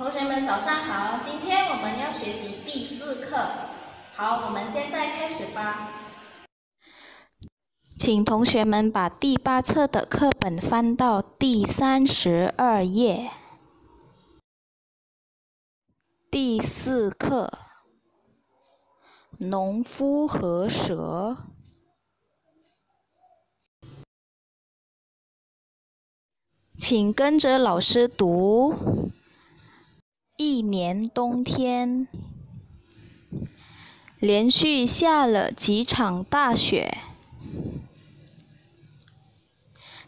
同学们早上好，今天我们要学习第四课。好，我们现在开始吧。请同学们把第八册的课本翻到第三十二页。第四课《农夫和蛇》。请跟着老师读。一年冬天，连续下了几场大雪，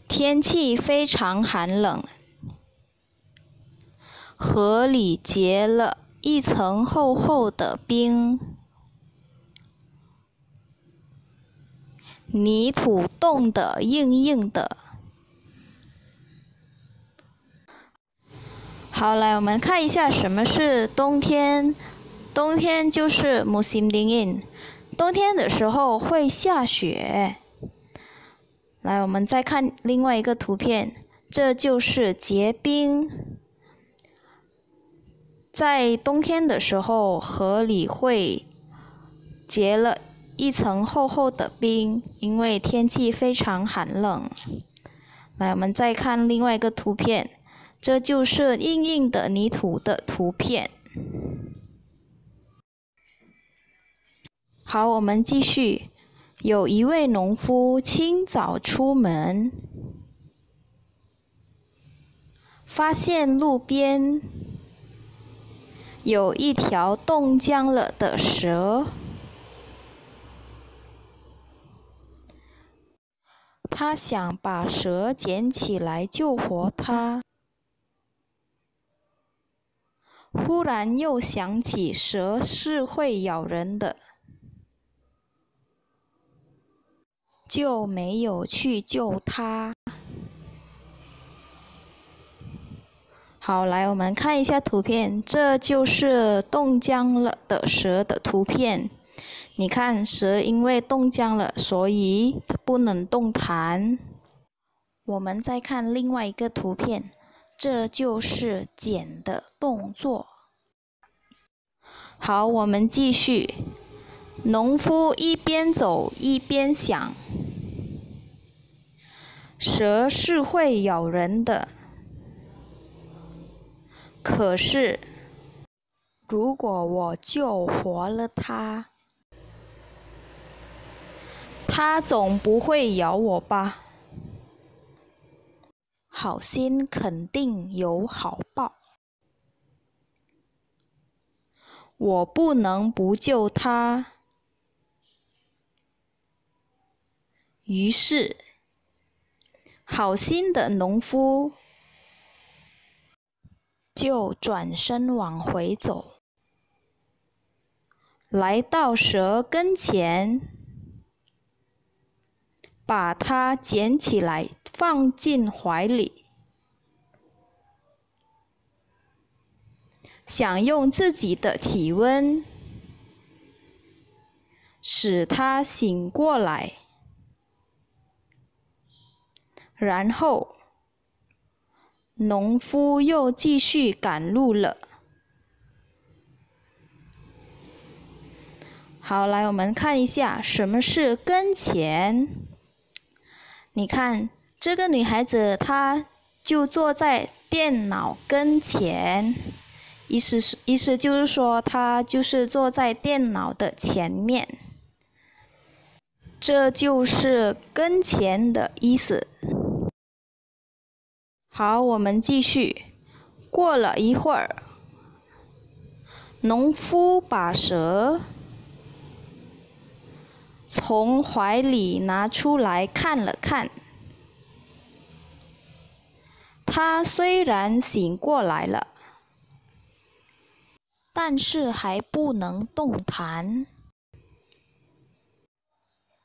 天气非常寒冷，河里结了一层厚厚的冰，泥土冻得硬硬的。好，来我们看一下什么是冬天。冬天就是 m o d i n g in。冬天的时候会下雪。来，我们再看另外一个图片，这就是结冰。在冬天的时候，河里会结了一层厚厚的冰，因为天气非常寒冷。来，我们再看另外一个图片。这就是硬硬的泥土的图片。好，我们继续。有一位农夫清早出门，发现路边有一条冻僵了的蛇，他想把蛇捡起来救活它。忽然又想起蛇是会咬人的，就没有去救它。好，来我们看一下图片，这就是冻僵了的蛇的图片。你看，蛇因为冻僵了，所以不能动弹。我们再看另外一个图片。这就是剪的动作。好，我们继续。农夫一边走一边想：蛇是会咬人的，可是如果我救活了它，它总不会咬我吧？好心肯定有好报，我不能不救他。于是，好心的农夫就转身往回走，来到蛇跟前。把它捡起来，放进怀里，想用自己的体温使它醒过来。然后，农夫又继续赶路了。好，来我们看一下什么是跟前。你看这个女孩子，她就坐在电脑跟前，意思是意思就是说她就是坐在电脑的前面，这就是跟前的意思。好，我们继续。过了一会儿，农夫把蛇。从怀里拿出来看了看，他虽然醒过来了，但是还不能动弹。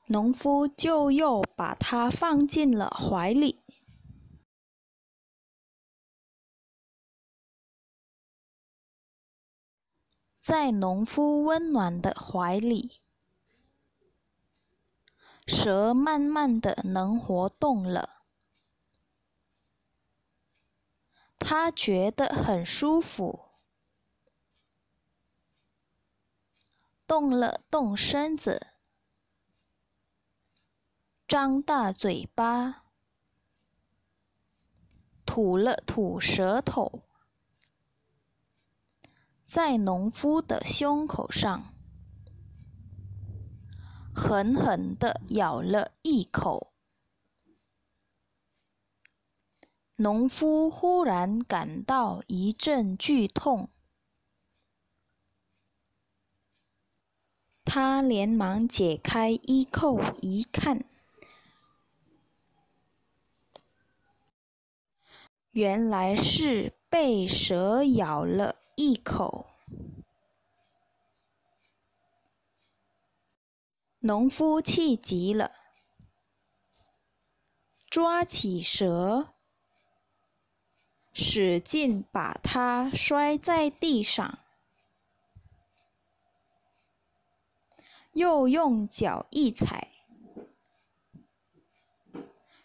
农夫就又把他放进了怀里，在农夫温暖的怀里。蛇慢慢的能活动了，他觉得很舒服，动了动身子，张大嘴巴，吐了吐舌头，在农夫的胸口上。狠狠地咬了一口，农夫忽然感到一阵剧痛，他连忙解开衣扣一看，原来是被蛇咬了一口。农夫气极了，抓起蛇，使劲把它摔在地上，又用脚一踩，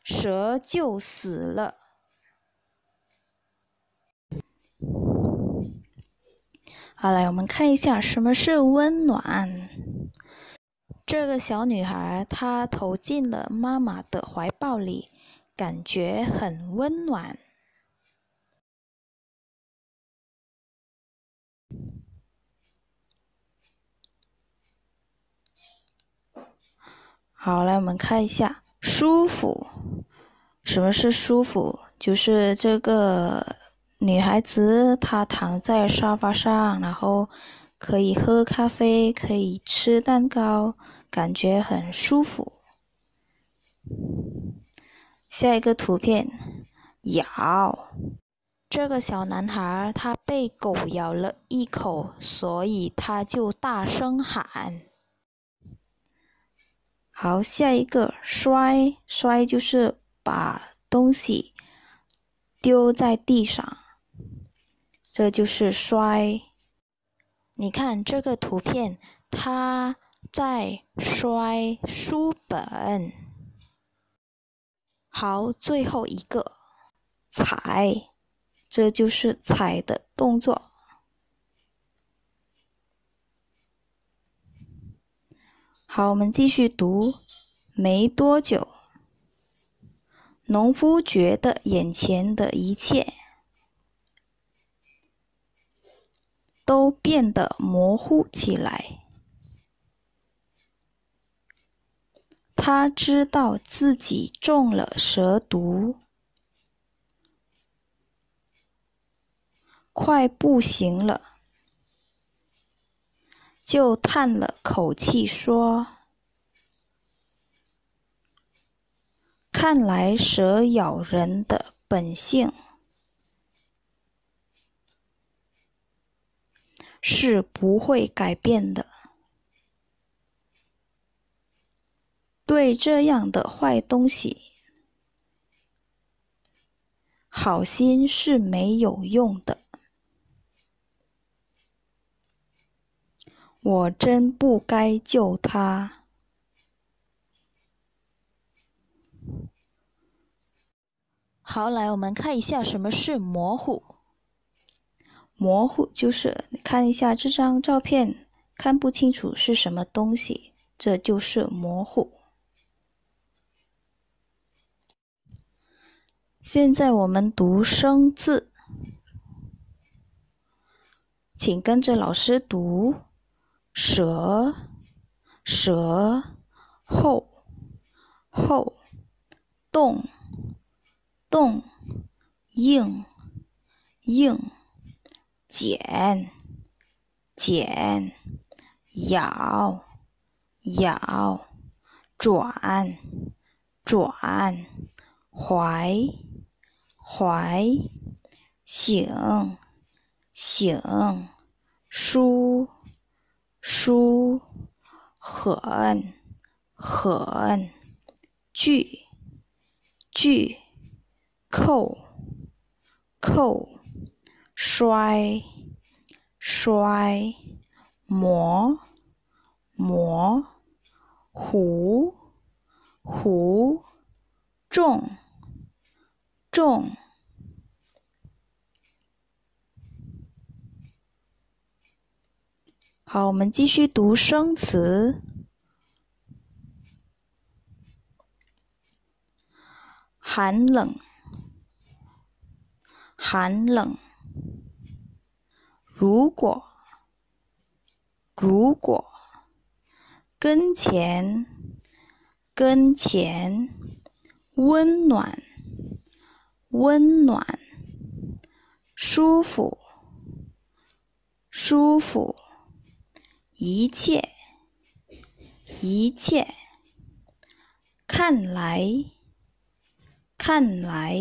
蛇就死了。好来我们看一下什么是温暖。这个小女孩，她投进了妈妈的怀抱里，感觉很温暖。好，来我们看一下，舒服。什么是舒服？就是这个女孩子，她躺在沙发上，然后。可以喝咖啡，可以吃蛋糕，感觉很舒服。下一个图片咬。这个小男孩，他被狗咬了一口，所以他就大声喊。好，下一个摔摔就是把东西丢在地上，这就是摔。你看这个图片，他在摔书本。好，最后一个踩，这就是踩的动作。好，我们继续读。没多久，农夫觉得眼前的一切。都变得模糊起来。他知道自己中了蛇毒，快不行了，就叹了口气说：“看来蛇咬人的本性。”是不会改变的。对这样的坏东西，好心是没有用的。我真不该救他。好，来，我们看一下什么是模糊。模糊就是你看一下这张照片，看不清楚是什么东西，这就是模糊。现在我们读生字，请跟着老师读：舌、舌、后、后、动、动、硬、硬。剪剪，咬咬，转转，怀怀，醒醒，舒舒狠狠，锯锯，扣扣。摔摔，磨磨糊糊重重。好，我们继续读生词。寒冷，寒冷。如果，如果，跟前，跟前，温暖，温暖，舒服，舒服，一切，一切，看来，看来。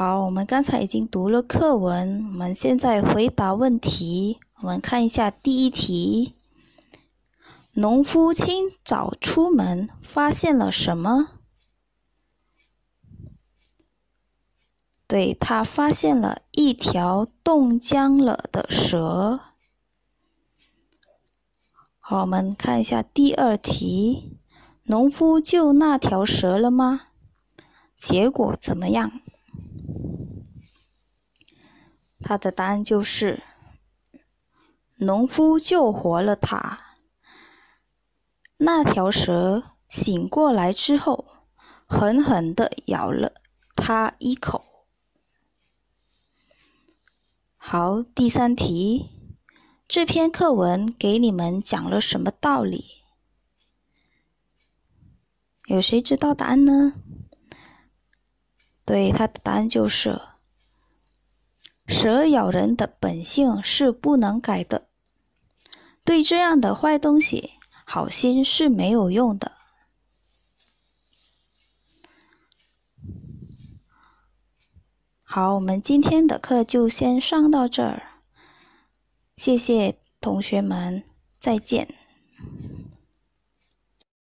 好，我们刚才已经读了课文，我们现在回答问题。我们看一下第一题：农夫清早出门发现了什么？对他发现了一条冻僵了的蛇。好，我们看一下第二题：农夫救那条蛇了吗？结果怎么样？他的答案就是，农夫救活了他。那条蛇醒过来之后，狠狠地咬了他一口。好，第三题，这篇课文给你们讲了什么道理？有谁知道答案呢？对，他的答案就是，蛇咬人的本性是不能改的。对这样的坏东西，好心是没有用的。好，我们今天的课就先上到这儿，谢谢同学们，再见。